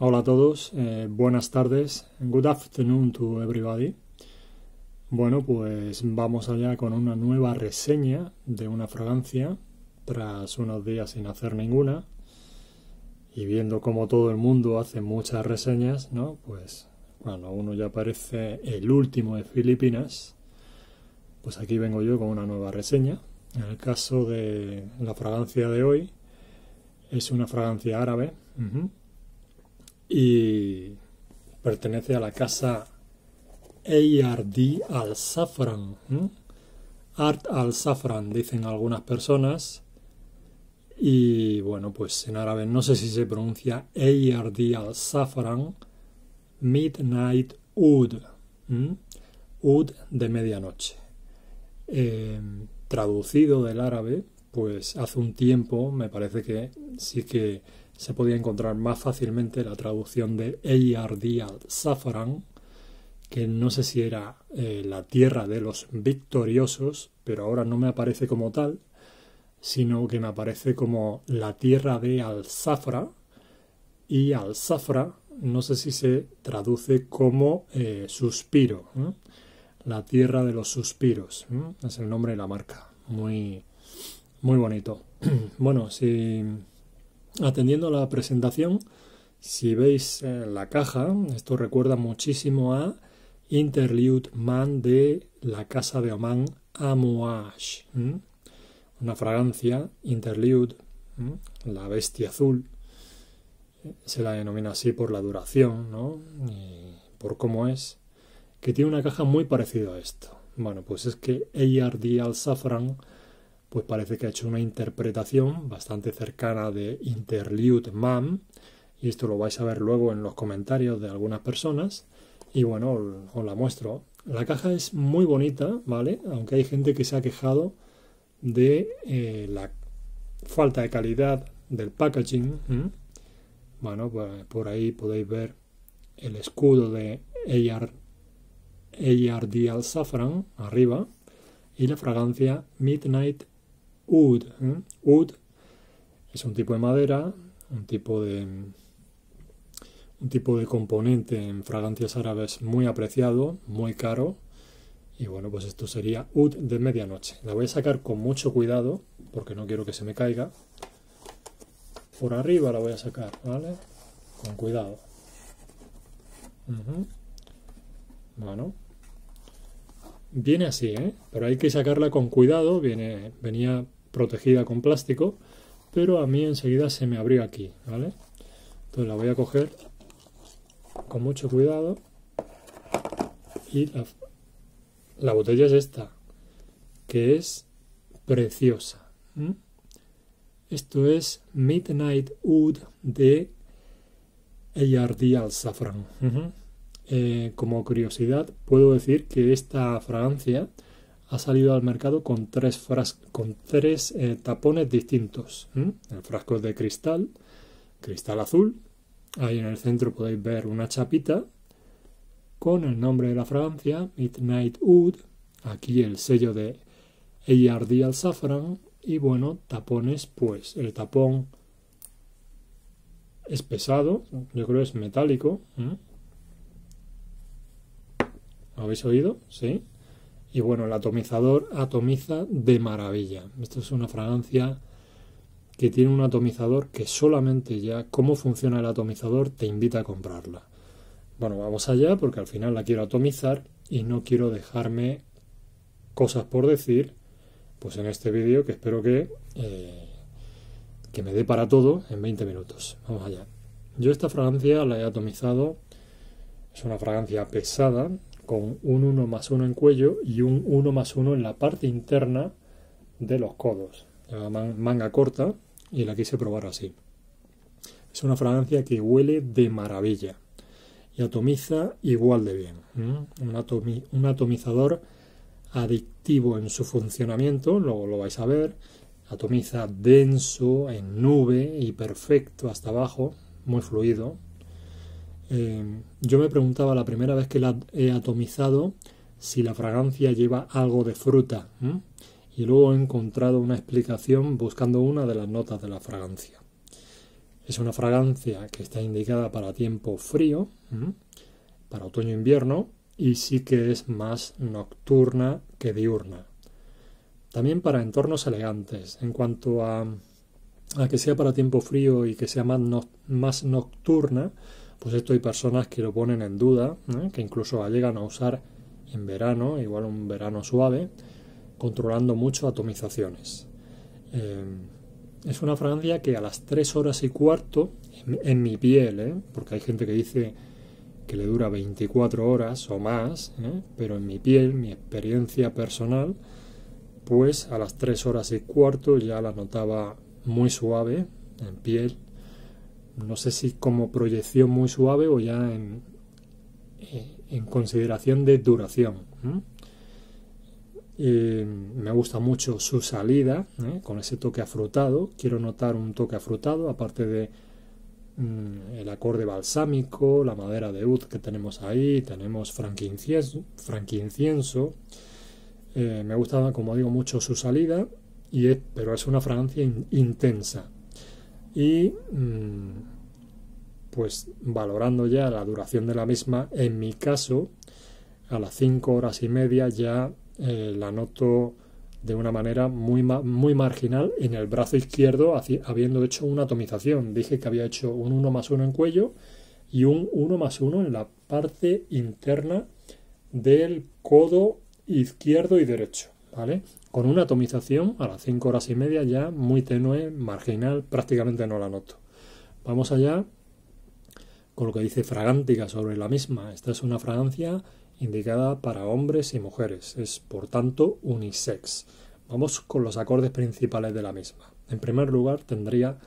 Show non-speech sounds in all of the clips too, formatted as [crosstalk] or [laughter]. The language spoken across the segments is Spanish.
Hola a todos, eh, buenas tardes. Good afternoon to everybody. Bueno, pues vamos allá con una nueva reseña de una fragancia tras unos días sin hacer ninguna y viendo como todo el mundo hace muchas reseñas, ¿no? Pues cuando uno ya parece el último de Filipinas, pues aquí vengo yo con una nueva reseña. En el caso de la fragancia de hoy, es una fragancia árabe y pertenece a la casa Eyardi al-Safran. Art al-Safran, dicen algunas personas. Y bueno, pues en árabe no sé si se pronuncia Eyardi al-Safran, Midnight Ud. Ud de medianoche. Em, traducido del árabe, pues hace un tiempo me parece que sí que se podía encontrar más fácilmente la traducción de Eyardi al-Safaran, que no sé si era eh, la tierra de los victoriosos, pero ahora no me aparece como tal, sino que me aparece como la tierra de al safra y Al-Zafra no sé si se traduce como eh, suspiro, la tierra de los suspiros, es el nombre de la marca, muy, muy bonito. [clears throat] bueno, si Atendiendo a la presentación, si veis la caja, esto recuerda muchísimo a Interlude Man de la Casa de Oman Amouage. Una fragancia, Interlude, la bestia azul. Se la denomina así por la duración, ¿no? por cómo es. Que tiene una caja muy parecida a esto. Bueno, pues es que ARD Al Safran pues parece que ha hecho una interpretación bastante cercana de Interlude Man, y esto lo vais a ver luego en los comentarios de algunas personas, y bueno, os la muestro. La caja es muy bonita, ¿vale? Aunque hay gente que se ha quejado de eh, la falta de calidad del packaging. Bueno, pues por ahí podéis ver el escudo de AR, Dial Safran arriba y la fragancia Midnight Ud. ¿eh? es un tipo de madera, un tipo de, un tipo de componente en fragancias árabes muy apreciado, muy caro. Y bueno, pues esto sería Ud de medianoche. La voy a sacar con mucho cuidado porque no quiero que se me caiga. Por arriba la voy a sacar, ¿vale? Con cuidado. Bueno. Viene así, ¿eh? Pero hay que sacarla con cuidado. Viene, venía protegida con plástico, pero a mí enseguida se me abrió aquí, ¿vale? Entonces la voy a coger con mucho cuidado y la, botella es esta, que es preciosa. Esto es Midnight Wood de ARD al safran. Eh, como curiosidad, puedo decir que esta fragancia ha salido al mercado con tres, fras con tres eh, tapones distintos. El frasco es de cristal, cristal azul. Ahí en el centro podéis ver una chapita con el nombre de la fragancia, Midnight Wood. Aquí el sello de ARD al Y bueno, tapones, pues el tapón es pesado, yo creo es metálico. ¿Lo ¿Habéis oído? Sí. Y bueno, el atomizador atomiza de maravilla. Esto es una fragancia que tiene un atomizador que solamente ya cómo funciona el atomizador te invita a comprarla. Bueno, vamos allá porque al final la quiero atomizar y no quiero dejarme cosas por decir, pues en este vídeo que espero que, eh, que me dé para todo en 20 minutos. Vamos allá. Yo esta fragancia la he atomizado, es una fragancia pesada, con un 1 más 1 en cuello y un 1 más 1 en la parte interna de los codos. La manga corta y la quise probar así. Es una fragancia que huele de maravilla y atomiza igual de bien. Un, un, atomizador adictivo en su funcionamiento, luego lo vais a ver. Atomiza denso, en nube y perfecto hasta abajo, muy fluido, eh, yo me preguntaba la primera vez que la he atomizado si la fragancia lleva algo de fruta. Y luego he encontrado una explicación buscando una de las notas de la fragancia. Es una fragancia que está indicada para tiempo frío, para otoño-invierno, e y sí que es más nocturna que diurna. También para entornos elegantes, en cuanto a, a que sea para tiempo frío y que sea más nocturna, pues esto hay personas que lo ponen en duda, ¿eh? que incluso llegan a usar en verano, igual un verano suave, controlando mucho atomizaciones. Eh, es una fragancia que a las 3 horas y cuarto, en, mi piel, ¿eh? porque hay gente que dice que le dura 24 horas o más, pero en mi piel, mi experiencia personal, pues a las 3 horas y cuarto ya la notaba muy suave en piel no sé si como proyección muy suave o ya en, eh, consideración de duración. me gusta mucho su salida, ¿eh? con ese toque afrutado. Quiero notar un toque afrutado, aparte de mm, el acorde balsámico, la madera de ud que tenemos ahí, tenemos franquincienso. Eh, me gustaba como digo, mucho su salida, y pero es una fragancia intensa y mm, pues valorando ya la duración de la misma, en mi caso, a las 5 horas y media ya eh, la noto de una manera muy, muy marginal en el brazo izquierdo, habiendo hecho una atomización. Dije que había hecho un 1 más 1 en cuello y un 1 más 1 en la parte interna del codo izquierdo y derecho, ¿vale? con una atomización a las 5 horas y media ya muy tenue, marginal, prácticamente no la noto. Vamos allá con lo que dice fragántica sobre la misma. Esta es una fragancia indicada para hombres y mujeres. Es, por tanto, unisex. Vamos con los acordes principales de la misma. En primer lugar, tendría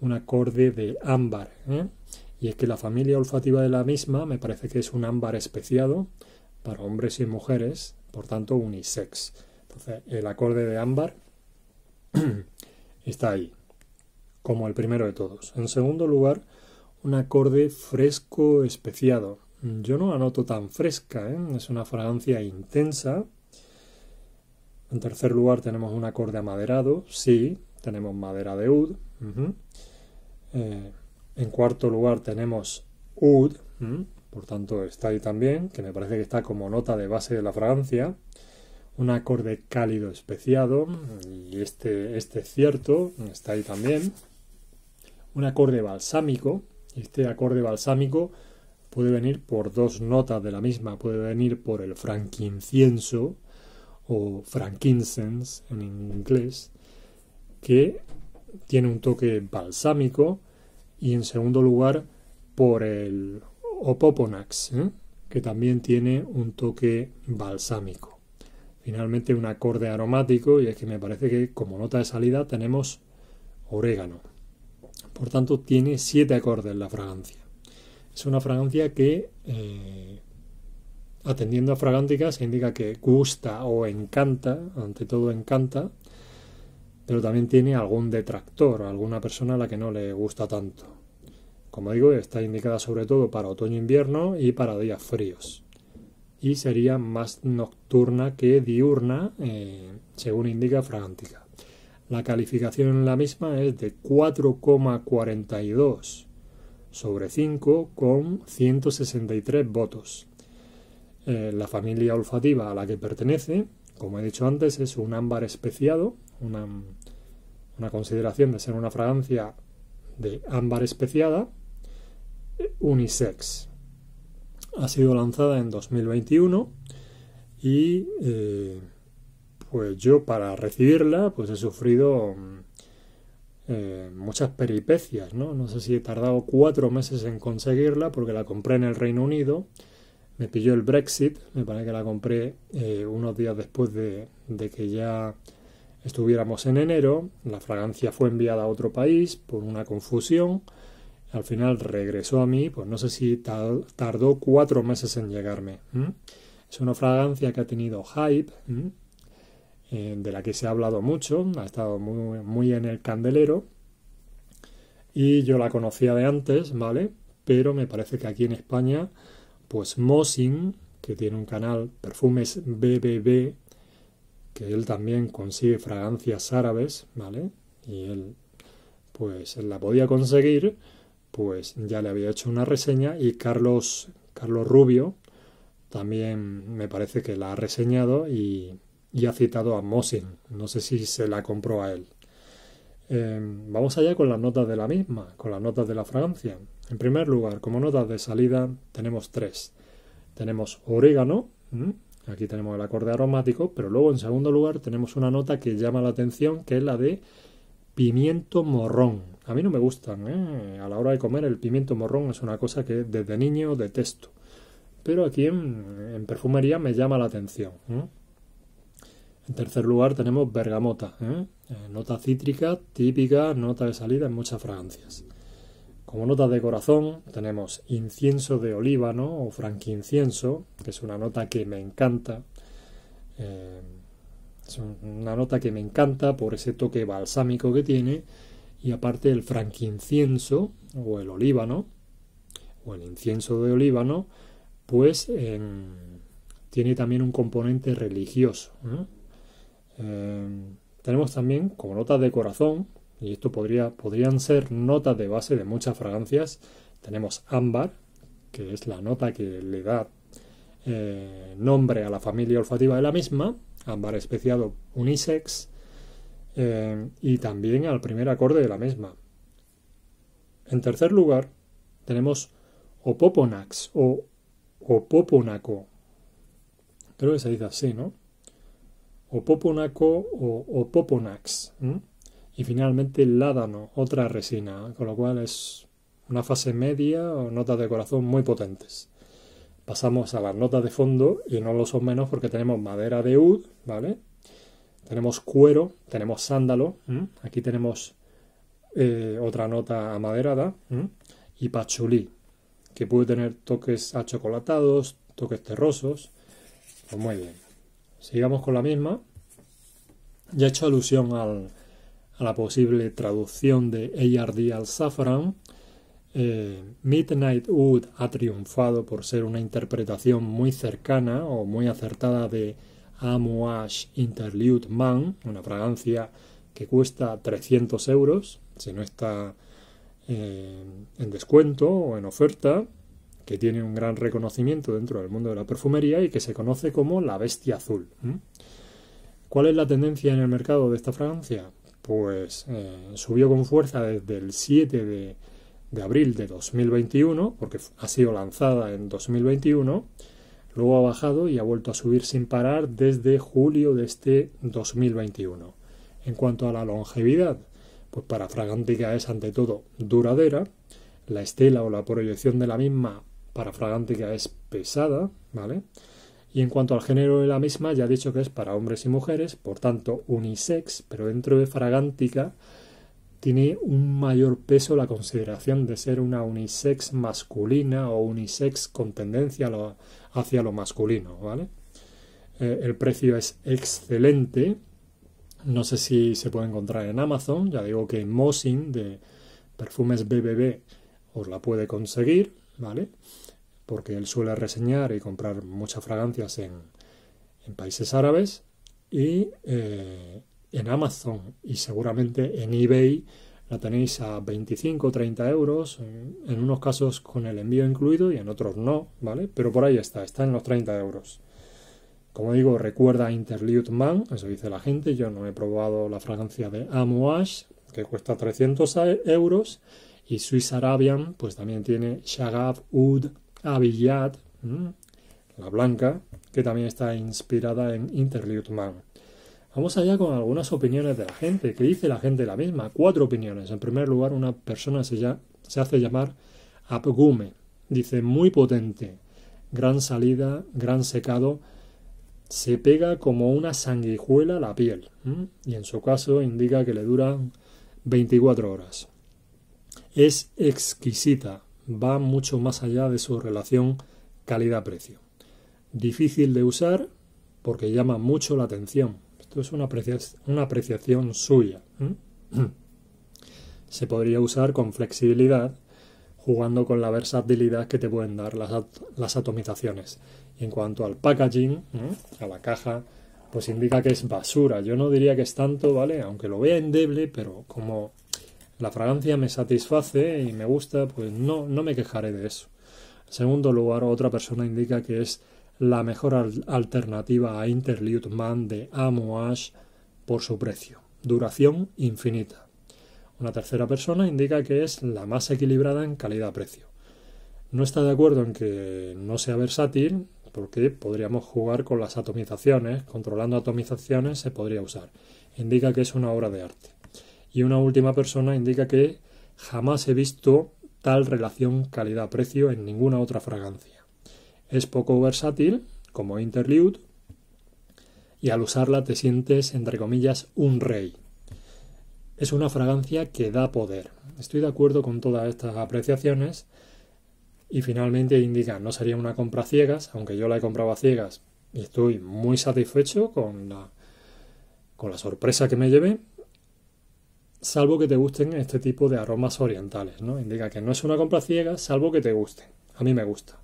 un acorde de ámbar. ¿eh? Y es que la familia olfativa de la misma me parece que es un ámbar especiado para hombres y mujeres, por tanto, unisex. Entonces, el acorde de ámbar [clears throat] está ahí, como el primero de todos. En segundo lugar, un acorde fresco especiado. Yo no la noto tan fresca, ¿eh? es una fragancia intensa. En tercer lugar tenemos un acorde amaderado, sí, tenemos madera de ud. Eh, en cuarto lugar tenemos ud, por tanto está ahí también, que me parece que está como nota de base de la fragancia un acorde cálido especiado, y este, este es cierto, está ahí también, un acorde balsámico, este acorde balsámico puede venir por dos notas de la misma, puede venir por el frankincienso o frankincense en inglés, que tiene un toque balsámico, y en segundo lugar por el opoponax, ¿eh? que también tiene un toque balsámico finalmente un acorde aromático y es que me parece que como nota de salida tenemos orégano. Por tanto, tiene siete acordes la fragancia. Es una fragancia que, eh, atendiendo a fragántica, se indica que gusta o encanta, ante todo encanta, pero también tiene algún detractor, alguna persona a la que no le gusta tanto. Como digo, está indicada sobre todo para otoño-invierno y para días fríos y sería más nocturna que diurna, eh, según indica Fragantica. La calificación en la misma es de 4,42 sobre 5 con 163 votos. Eh, la familia olfativa a la que pertenece, como he dicho antes, es un ámbar especiado, una, una consideración de ser una fragancia de ámbar especiada eh, unisex, ha sido lanzada en 2021 y eh, pues yo para recibirla pues he sufrido mm, eh, muchas peripecias, ¿no? No sé si he tardado cuatro meses en conseguirla porque la compré en el Reino Unido, me pilló el Brexit, me parece que la compré eh, unos días después de, de que ya estuviéramos en enero, la fragancia fue enviada a otro país por una confusión, al final regresó a mí, pues no sé si tardó cuatro meses en llegarme. Es una fragancia que ha tenido hype, eh, de la que se ha hablado mucho, ha estado muy, muy en el candelero. Y yo la conocía de antes, ¿vale? Pero me parece que aquí en España, pues Mosin, que tiene un canal Perfumes BBB, que él también consigue fragancias árabes, ¿vale? Y él, pues, la podía conseguir, pues ya le había hecho una reseña y Carlos, Carlos Rubio también me parece que la ha reseñado y, ha citado a Mosin. No sé si se la compró a él. Em, vamos allá con las notas de la misma, con las notas de la fragancia. En primer lugar, como notas de salida tenemos tres. Tenemos orégano, aquí tenemos el acorde aromático, pero luego en segundo lugar tenemos una nota que llama la atención, que es la de pimiento morrón. A mí no me gustan, ¿eh? A la hora de comer el pimiento morrón es una cosa que desde niño detesto. Pero aquí en, perfumería me llama la atención. ¿eh? En tercer lugar tenemos bergamota, ¿eh? nota cítrica, típica, nota de salida en muchas fragancias. Como nota de corazón tenemos incienso de olíbano o franquincienso, que es una nota que me encanta. Es una nota que me encanta por ese toque balsámico que tiene y aparte el franquincienso o el olíbano o el incienso de olíbano pues tiene también un componente religioso. Em, tenemos también como notas de corazón, y esto podría, podrían ser notas de base de muchas fragancias, tenemos ámbar, que es la nota que le da eh, nombre a la familia olfativa de la misma, ámbar especiado unisex eh, y también al primer acorde de la misma. En tercer lugar, tenemos Opoponax o Opoponaco. Creo que se dice así, ¿no? Opoponaco o Opoponax. Y finalmente ládano, otra resina, con lo cual es una fase media o notas de corazón muy potentes. Pasamos a las notas de fondo y no lo son menos porque tenemos madera de oud, ¿vale? Tenemos cuero, tenemos sándalo, aquí tenemos eh, otra nota amaderada y pachulí, que puede tener toques achocolatados, toques terrosos. Pues muy bien. Sigamos con la misma. Ya he hecho alusión a la posible traducción de ARD al eh, Midnight Wood ha triunfado por ser una interpretación muy cercana o muy acertada de Amouage Interlude Man, una fragancia que cuesta 300 euros, si no está eh, en descuento o en oferta, que tiene un gran reconocimiento dentro del mundo de la perfumería y que se conoce como la bestia azul. ¿Cuál es la tendencia en el mercado de esta fragancia? Pues eh, subió con fuerza desde el 7 de de abril de 2021, porque ha sido lanzada en 2021, luego ha bajado y ha vuelto a subir sin parar desde julio de este 2021. En cuanto a la longevidad, pues para Fragántica es ante todo duradera, la estela o la proyección de la misma para Fragántica es pesada, ¿vale? Y en cuanto al género de la misma, ya he dicho que es para hombres y mujeres, por tanto unisex, pero dentro de Fragántica tiene un mayor peso la consideración de ser una unisex masculina o unisex con tendencia hacia lo masculino, ¿vale? Eh, el precio es excelente. No sé si se puede encontrar en Amazon. Ya digo que Mosin de Perfumes BBB os la puede conseguir, ¿vale? Porque él suele reseñar y comprar muchas fragancias en, países árabes. Y eh, en Amazon y seguramente en eBay la tenéis a 25 o 30 euros, en unos casos con el envío incluido y en otros no, ¿vale? Pero por ahí está, está en los 30 euros. Como digo, recuerda a Interlude Man, eso dice la gente, yo no he probado la fragancia de Amouage, que cuesta 300 euros, y Swiss Arabian, pues también tiene Shagab Oud Abiyad, la blanca, que también está inspirada en Interlude Man. Vamos allá con algunas opiniones de la gente. ¿Qué dice la gente la misma? Cuatro opiniones. En primer lugar, una persona se, ya, se hace llamar Apgume. Dice, muy potente. Gran salida, gran secado. Se pega como una sanguijuela a la piel. Y en su caso indica que le duran 24 horas. Es exquisita. Va mucho más allá de su relación calidad-precio. Difícil de usar porque llama mucho la atención es una apreciación, una apreciación suya. [clears throat] Se podría usar con flexibilidad, jugando con la versatilidad que te pueden dar las, atomizaciones. Y en cuanto al packaging, a la caja, pues indica que es basura. Yo no diría que es tanto, ¿vale? Aunque lo vea endeble, pero como la fragancia me satisface y me gusta, pues no, no me quejaré de eso. En segundo lugar, otra persona indica que es la mejor alternativa a Interlude Man de Amoash por su precio. Duración infinita. Una tercera persona indica que es la más equilibrada en calidad-precio. No está de acuerdo en que no sea versátil, porque podríamos jugar con las atomizaciones, controlando atomizaciones se podría usar. Indica que es una obra de arte. Y una última persona indica que jamás he visto tal relación calidad-precio en ninguna otra fragancia. Es poco versátil, como interlude, y al usarla te sientes, entre comillas, un rey. Es una fragancia que da poder. Estoy de acuerdo con todas estas apreciaciones y finalmente indica no sería una compra ciegas, aunque yo la he comprado a ciegas y estoy muy satisfecho con la, con la sorpresa que me llevé, salvo que te gusten este tipo de aromas orientales, ¿no? Indica que no es una compra ciega, salvo que te gusten. A mí me gusta.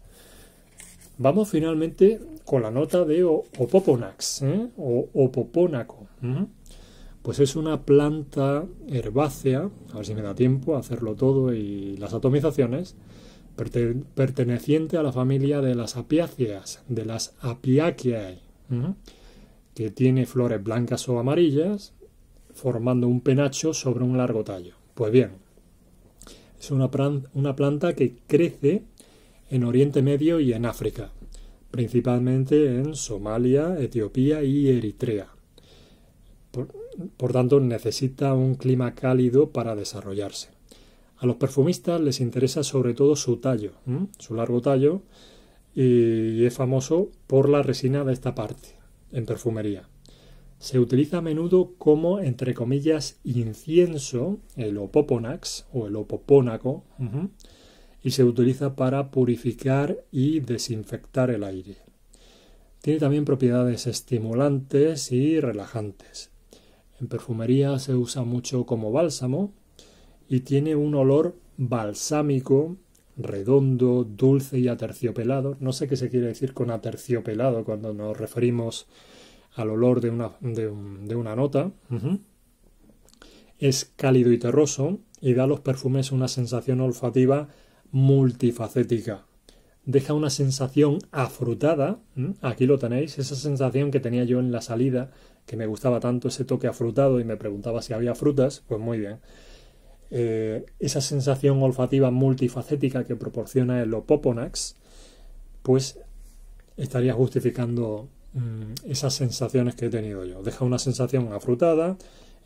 Vamos finalmente con la nota de Opoponax ¿eh? o Opoponaco. Pues es una planta herbácea, a ver si me da tiempo a hacerlo todo y las atomizaciones, perteneciente a la familia de las apiáceas, de las apiaceae, que tiene flores blancas o amarillas, formando un penacho sobre un largo tallo. Pues bien, es una, planta que crece en Oriente Medio y en África, principalmente en Somalia, Etiopía y Eritrea. Por, tanto, necesita un clima cálido para desarrollarse. A los perfumistas les interesa sobre todo su tallo, su largo tallo, y es famoso por la resina de esta parte, en perfumería. Se utiliza a menudo como, entre comillas, incienso, el opoponax o el opopónaco, y se utiliza para purificar y desinfectar el aire. Tiene también propiedades estimulantes y relajantes. En perfumería se usa mucho como bálsamo y tiene un olor balsámico, redondo, dulce y aterciopelado. No sé qué se quiere decir con aterciopelado cuando nos referimos al olor de una, nota. Es cálido y terroso y da a los perfumes una sensación olfativa multifacética. Deja una sensación afrutada, aquí lo tenéis, esa sensación que tenía yo en la salida, que me gustaba tanto ese toque afrutado y me preguntaba si había frutas, pues muy bien. Eh, esa sensación olfativa multifacética que proporciona el Opoponax, pues estaría justificando mm, esas sensaciones que he tenido yo. Deja una sensación afrutada,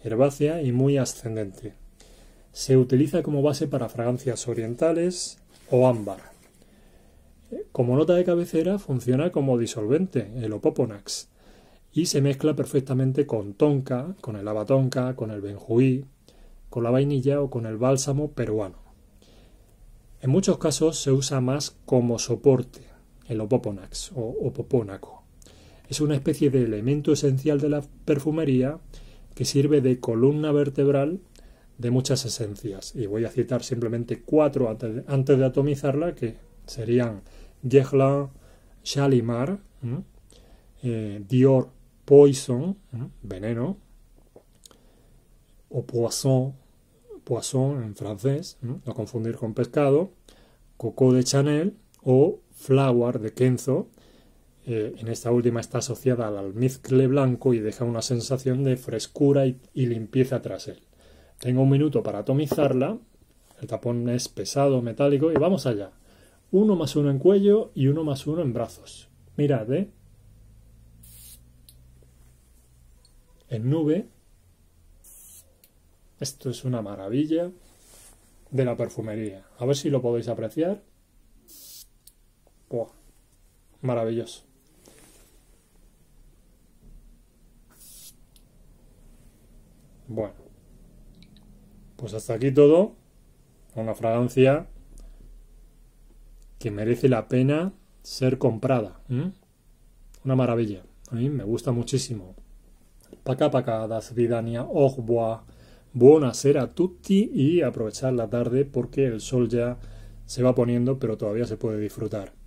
herbácea y muy ascendente. Se utiliza como base para fragancias orientales o ámbar. Eh, como nota de cabecera funciona como disolvente, el opoponax, y se mezcla perfectamente con tonka, con el abatonca, con el benjuí, con la vainilla o con el bálsamo peruano. En muchos casos se usa más como soporte, el opoponax o opoponaco. Es una especie de elemento esencial de la perfumería que sirve de columna vertebral de muchas esencias. Y voy a citar simplemente cuatro antes de, atomizarla, que serían Shalimar, eh, Dior Poison, veneno, o Poisson, Poisson en francés, no confundir con pescado, Coco de Chanel o Flower de Kenzo. Eh, en esta última está asociada al almizcle blanco y deja una sensación de frescura y limpieza tras él. Tengo un minuto para atomizarla. El tapón es pesado, metálico y vamos allá. Uno más uno en cuello y uno más uno en brazos. Mirad, ¿eh? En nube. Esto es una maravilla de la perfumería. A ver si lo podéis apreciar. ¡Buah! Maravilloso. Bueno. Pues hasta aquí todo. Una fragancia que merece la pena ser comprada. Una maravilla. A mí me gusta muchísimo. Paca paca vidania ogboa. buona buonasera a tutti y aprovechar la tarde porque el sol ya se va poniendo, pero todavía se puede disfrutar.